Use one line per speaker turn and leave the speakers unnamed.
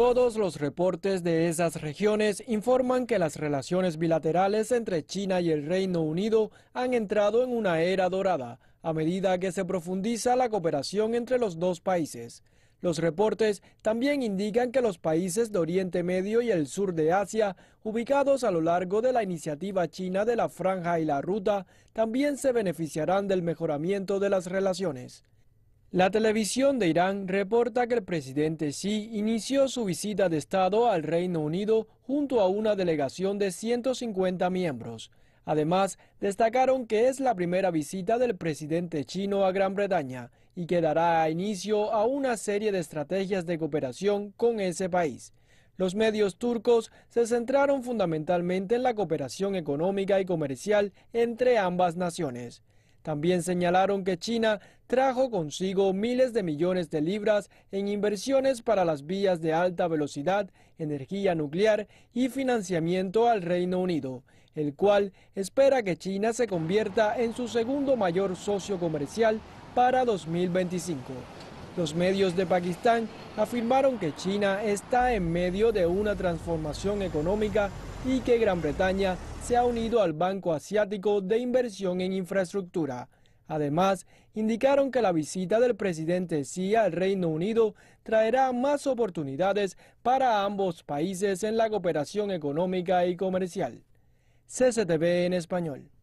Todos los reportes de esas regiones informan que las relaciones bilaterales entre China y el Reino Unido han entrado en una era dorada a medida que se profundiza la cooperación entre los dos países. Los reportes también indican que los países de Oriente Medio y el sur de Asia, ubicados a lo largo de la iniciativa china de la franja y la ruta, también se beneficiarán del mejoramiento de las relaciones. La televisión de Irán reporta que el presidente Xi inició su visita de Estado al Reino Unido junto a una delegación de 150 miembros. Además, destacaron que es la primera visita del presidente chino a Gran Bretaña y que dará inicio a una serie de estrategias de cooperación con ese país. Los medios turcos se centraron fundamentalmente en la cooperación económica y comercial entre ambas naciones. También señalaron que China trajo consigo miles de millones de libras en inversiones para las vías de alta velocidad, energía nuclear y financiamiento al Reino Unido, el cual espera que China se convierta en su segundo mayor socio comercial para 2025. Los medios de Pakistán afirmaron que China está en medio de una transformación económica y que Gran Bretaña se ha unido al Banco Asiático de Inversión en Infraestructura. Además, indicaron que la visita del presidente Xi al Reino Unido traerá más oportunidades para ambos países en la cooperación económica y comercial. CCTV en español.